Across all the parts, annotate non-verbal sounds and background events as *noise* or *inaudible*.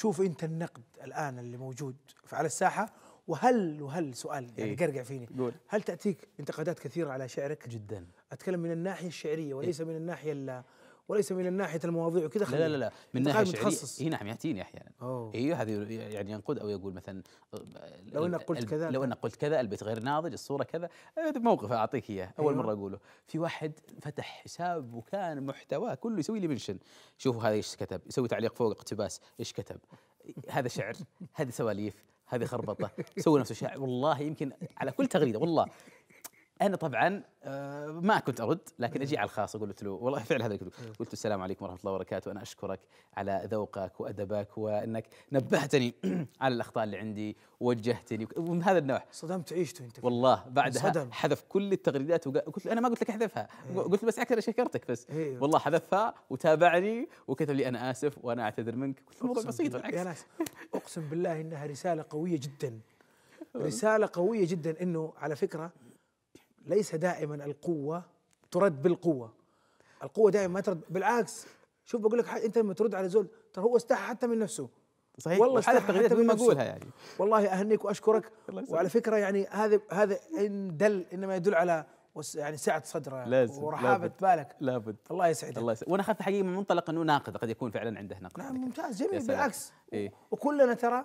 شوف انت النقد الان اللي موجود على الساحه وهل وهل سؤال إيه. يعني قرقع فيني قول. هل تاتيك انتقادات كثيره على شعرك؟ جدا اتكلم من الناحيه الشعريه وليس إيه؟ من الناحيه وليس من ناحيه المواضيع وكذا لا لا لا من ناحيه شعريه اي نعم ياتيني احيانا أوه. ايوه هذا يعني ينقد او يقول مثلا أه، لو انك قلت كذا لو انك قلت كذا البيت غير ناضج الصوره كذا هذا أه، موقف اعطيك اياه اول أيوة. مره اقوله في واحد فتح حساب وكان محتواه كله يسوي لي منشن شوفوا هذا ايش كتب يسوي تعليق فوق اقتباس ايش كتب هذا شعر هذه سواليف هذه خربطه سوي نفسه شاعر والله يمكن على كل تغريده والله انا طبعا آه، ما كنت ارد لكن اجي على الخاص اقول له والله فعل هذا قلت له السلام عليكم ورحمه الله وبركاته انا اشكرك على ذوقك وادبك وانك نبهتني *clears throat* على الاخطاء اللي عندي ووجهتني ومن هذا النوع صدمت عيشته انت والله بعدها صدم. حذف كل التغريدات وقلت له انا ما قلت لك احذفها إيه. قلت له بس اكثر شكرتك بس إيه. والله حذفها وتابعني وكتب لي انا اسف وانا اعتذر منك قلت الموضوع بسيط يا ناس اقسم بالله انها رساله قويه جدا *laughs* رساله قويه جدا انه على فكره ليس دائما القوه ترد بالقوه القوه دائما ما ترد بالعكس شوف بقول لك انت لما ترد على زول ترى هو استحى حتى من نفسه صحيح والله استحى التغريده بدون ما يعني والله اهنيك واشكرك *laughs* وعلى فكره يعني هذا هذا ان دل انما يدل على يعني سعه صدره لازم ورحابه لابد بالك لابد الله يسعدك الله يسعدك وانا اخذت حقيقه من منطلق انه ناقد قد يكون فعلا عنده نقد نعم ممتاز جميل بالعكس إيه؟ وكلنا ترى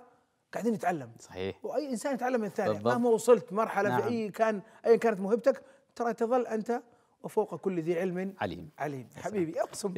قاعدين نتعلم صحيح واي انسان يتعلم من الثاني مهما وصلت مرحله نعم. في اي كان ايا كانت موهبتك ترى تظل انت وفوق كل ذي علم عليم عليم حبيبي اقسم